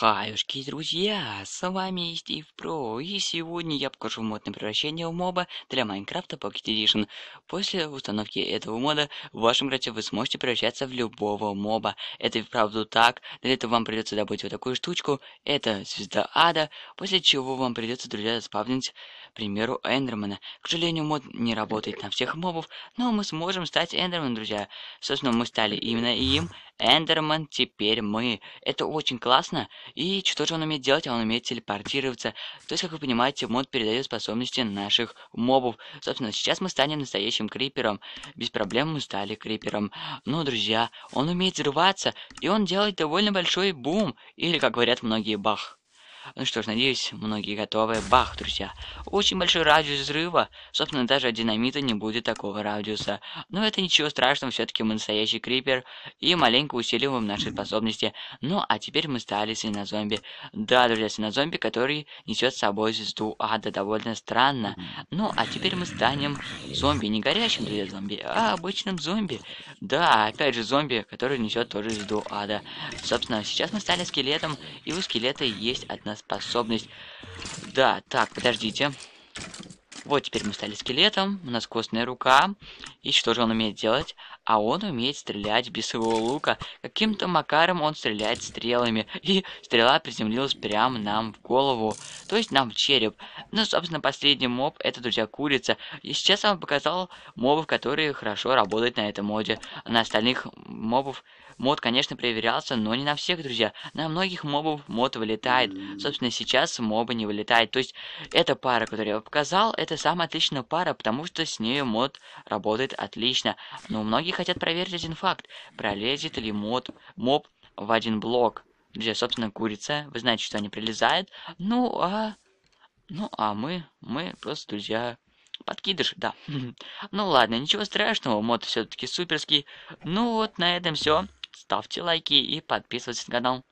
Хаюшки, друзья! С вами Стив Про, и сегодня я покажу мод на превращение в моба для Майнкрафта Pocket Edition. После установки этого мода в вашем игре вы сможете превращаться в любого моба. Это и вправду так, для этого вам придется добыть вот такую штучку, это звезда ада, после чего вам придется, друзья, спавнить примеру Эндермана. К сожалению, мод не работает на всех мобов, но мы сможем стать Эндерманом, друзья. Собственно, мы стали именно им. Эндерман теперь мы. Это очень классно. И что же он умеет делать? Он умеет телепортироваться. То есть, как вы понимаете, мод передает способности наших мобов. Собственно, сейчас мы станем настоящим крипером. Без проблем мы стали крипером. Но, друзья, он умеет взрываться, и он делает довольно большой бум. Или, как говорят многие, бах. Ну что ж, надеюсь, многие готовы. Бах, друзья. Очень большой радиус взрыва. Собственно, даже от динамита не будет такого радиуса. Но это ничего страшного, все-таки мы настоящий крипер. И маленько усиливаем наши способности. Ну, а теперь мы стали свинозомби. Да, друзья, свинозомби, который несет с собой звезду ада. Довольно странно. Ну, а теперь мы станем зомби. Не горящим, друзья, зомби, а обычным зомби. Да, опять же, зомби, который несет тоже звезду ада. Собственно, сейчас мы стали скелетом, и у скелета есть одна на способность. Да, так, подождите. Вот теперь мы стали скелетом, у нас костная рука. И что же он умеет делать? А он умеет стрелять без своего лука. Каким-то макаром он стреляет стрелами. И стрела приземлилась прямо нам в голову. То есть нам в череп. Ну, собственно, последний моб, это, друзья, курица. И сейчас я вам показал мобов, которые хорошо работают на этом моде. На остальных мобов мод, конечно, проверялся, но не на всех, друзья. На многих мобов мод вылетает. Собственно, сейчас мобы не вылетает. То есть, эта пара, которую я показал, это самая отличная пара, потому что с ней мод работает отлично. Но многие хотят проверить один факт. Пролезет ли мод, моб в один блок. Друзья, собственно, курица. Вы знаете, что они прилезают. Ну, а... Ну, а мы... Мы просто, друзья, Подкидыш, да. ну ладно, ничего страшного, мод все-таки суперский. Ну вот, на этом все. Ставьте лайки и подписывайтесь на канал.